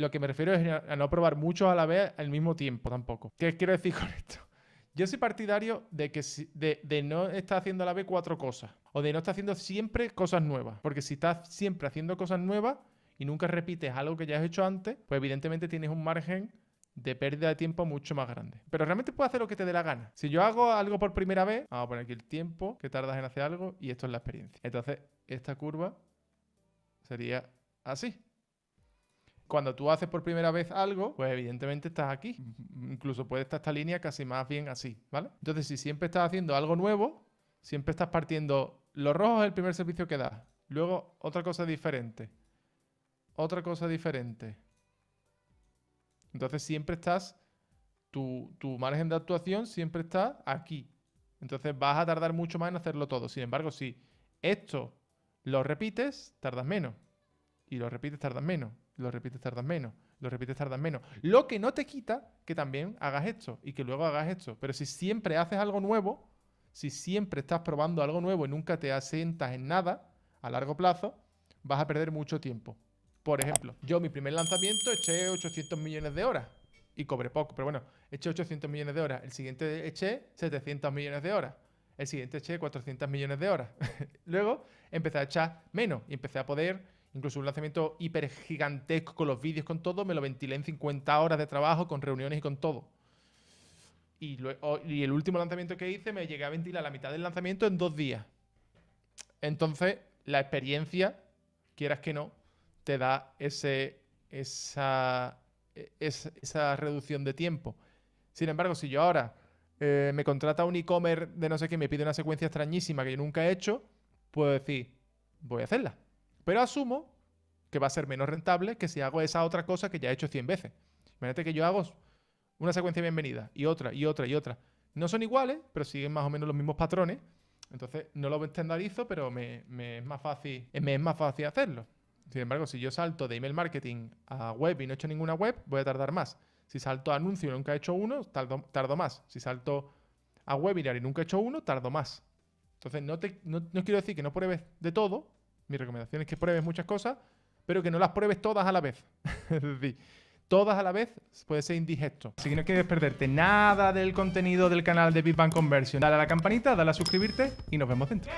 Lo que me refiero es a no probar muchos a la vez al mismo tiempo tampoco. ¿Qué quiero decir con esto? Yo soy partidario de que no estar haciendo a la vez cuatro cosas. O de no estar haciendo siempre cosas nuevas. Porque si estás siempre haciendo cosas nuevas y nunca repites algo que ya has hecho antes, pues evidentemente tienes un margen de pérdida de tiempo mucho más grande. Pero realmente puedes hacer lo que te dé la gana. Si yo hago algo por primera vez, vamos a poner aquí el tiempo que tardas en hacer algo y esto es la experiencia. Entonces, esta curva sería así cuando tú haces por primera vez algo, pues evidentemente estás aquí. Incluso puede estar esta línea casi más bien así, ¿vale? Entonces, si siempre estás haciendo algo nuevo, siempre estás partiendo. Los rojos es el primer servicio que das. Luego, otra cosa diferente. Otra cosa diferente. Entonces, siempre estás. Tu, tu margen de actuación siempre está aquí. Entonces, vas a tardar mucho más en hacerlo todo. Sin embargo, si esto lo repites, tardas menos y lo repites tardas menos, lo repites tardas menos, lo repites tardas menos. Lo que no te quita que también hagas esto y que luego hagas esto. Pero si siempre haces algo nuevo, si siempre estás probando algo nuevo y nunca te asentas en nada a largo plazo, vas a perder mucho tiempo. Por ejemplo, yo mi primer lanzamiento eché 800 millones de horas y cobré poco, pero bueno, eché 800 millones de horas. El siguiente eché 700 millones de horas el siguiente eché 400 millones de horas. Luego empecé a echar menos y empecé a poder Incluso un lanzamiento hiper gigantesco con los vídeos, con todo, me lo ventilé en 50 horas de trabajo, con reuniones y con todo. Y, el último lanzamiento que hice me llegué a ventilar la mitad del lanzamiento en dos días. Entonces, la experiencia, quieras que no, te da ese, esa, e, reducción de tiempo. Sin embargo, si yo ahora eh, me contrata un e-commerce de no sé qué, me pide una secuencia extrañísima que yo nunca he hecho, puedo decir, voy a hacerla. Pero asumo que va a ser menos rentable que si hago esa otra cosa que ya he hecho 100 veces. Imagínate que yo hago una secuencia bienvenida y otra y otra y otra. No son iguales, pero siguen más o menos los mismos patrones. Entonces no lo estandarizo, pero me, es, más fácil, es más fácil hacerlo. Sin embargo, si yo salto de email marketing a web y no he hecho ninguna web, voy a tardar más. Si salto a anuncio y nunca he hecho uno, tardo, más. Si salto a webinar y nunca he hecho uno, tardo más. Entonces, no, no quiero decir que no pruebes de todo, mi recomendación es que pruebes muchas cosas, pero que no las pruebes todas a la vez. es decir, todas a la vez puede ser indigesto. Si no quieres perderte nada del contenido del canal de Big Bang Conversion, dale a la campanita, dale a suscribirte y nos vemos dentro.